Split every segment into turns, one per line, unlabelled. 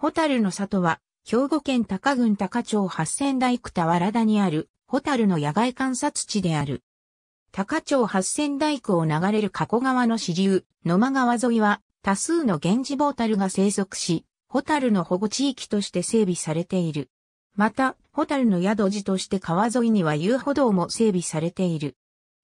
ホタルの里は、兵庫県高郡高町八千大区田原田にある、ホタルの野外観察地である。高町八千大区を流れる加古川の支流、野間川沿いは、多数の源氏ボータルが生息し、ホタルの保護地域として整備されている。また、ホタルの宿地として川沿いには遊歩道も整備されている。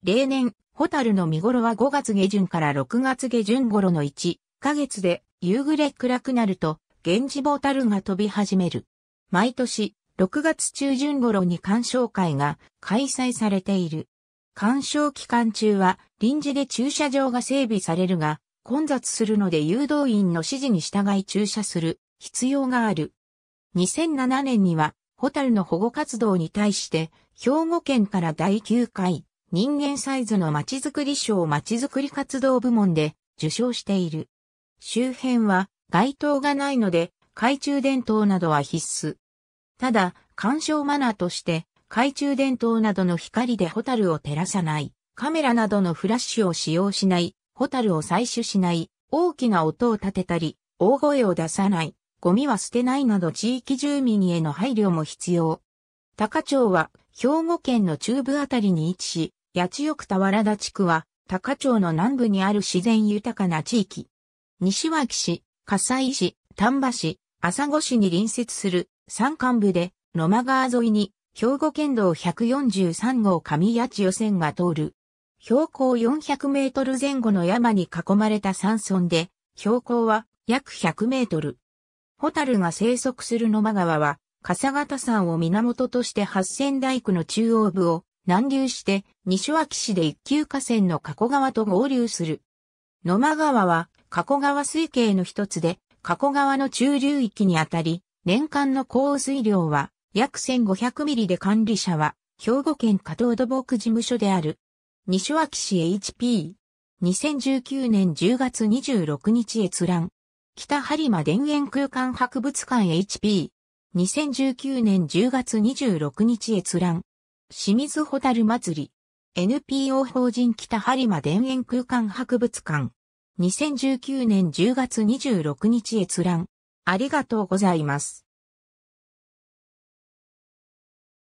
例年、ホタルの見頃は5月下旬から6月下旬頃の1ヶ月で、夕暮れ暗くなると、源氏ボタルが飛び始める。毎年、6月中旬頃に鑑賞会が開催されている。鑑賞期間中は臨時で駐車場が整備されるが、混雑するので誘導員の指示に従い駐車する必要がある。2007年には、ホタルの保護活動に対して、兵庫県から第9回人間サイズのまちづくり賞まちづくり活動部門で受賞している。周辺は街灯がないので、懐中電灯などは必須。ただ、干渉マナーとして、懐中電灯などの光でホタルを照らさない、カメラなどのフラッシュを使用しない、ホタルを採取しない、大きな音を立てたり、大声を出さない、ゴミは捨てないなど地域住民への配慮も必要。高町は兵庫県の中部あたりに位置し、八千代区田原田地区は高町の南部にある自然豊かな地域。西脇市、笠井市、丹波市、朝子市に隣接する山間部で野間川沿いに兵庫県道143号上八千代線が通る。標高400メートル前後の山に囲まれた山村で、標高は約100メートル。ホタルが生息する野間川は、笠形山を源として八千大区の中央部を南流して、西脇市で一級河川の加古川と合流する。野間川は加古川水系の一つで、加古川の中流域にあたり、年間の降水量は約1500ミリで管理者は、兵庫県加藤土木事務所である。西脇市 HP。2019年10月26日閲覧。北播磨田園空間博物館 HP。2019年10月26日閲覧。清水蛍祭り。NPO 法人北播磨田園空間博物館。2019年10月26日閲覧。ありがとうございます。